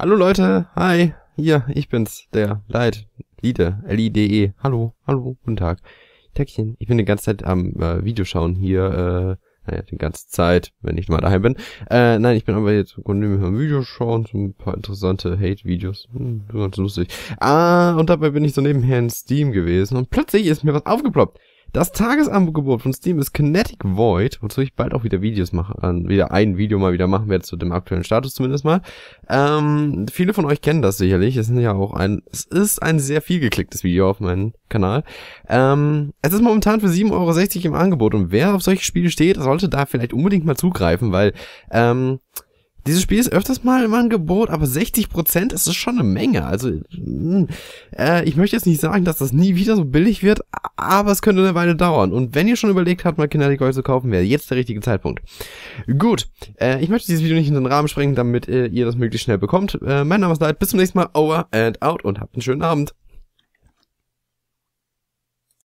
Hallo Leute, hi, hier, ich bin's, der Leid, Lide, L-I-D-E. Hallo, hallo, guten Tag. Täckchen, ich bin die ganze Zeit am äh, Videoschauen hier, äh, naja, die ganze Zeit, wenn ich mal daheim bin. Äh, nein, ich bin aber jetzt kontinuierlich am Videoschauen, so ein paar interessante Hate-Videos, hm, ganz lustig. Ah, und dabei bin ich so nebenher in Steam gewesen und plötzlich ist mir was aufgeploppt. Das Tagesangebot von Steam ist Kinetic Void, wozu ich bald auch wieder Videos mache, äh, wieder ein Video mal wieder machen werde zu dem aktuellen Status zumindest mal. Ähm, viele von euch kennen das sicherlich. Es ist ja auch ein, es ist ein sehr viel geklicktes Video auf meinem Kanal. Ähm, es ist momentan für 7,60 Euro im Angebot und wer auf solche Spiele steht, sollte da vielleicht unbedingt mal zugreifen, weil ähm, dieses Spiel ist öfters mal im Angebot, aber 60% ist es schon eine Menge. Also, hm, äh, ich möchte jetzt nicht sagen, dass das nie wieder so billig wird, aber es könnte eine Weile dauern. Und wenn ihr schon überlegt habt, mal Kinetic Oil zu kaufen, wäre jetzt der richtige Zeitpunkt. Gut, äh, ich möchte dieses Video nicht in den Rahmen sprengen, damit äh, ihr das möglichst schnell bekommt. Äh, mein Name ist Leid, bis zum nächsten Mal, over and out und habt einen schönen Abend.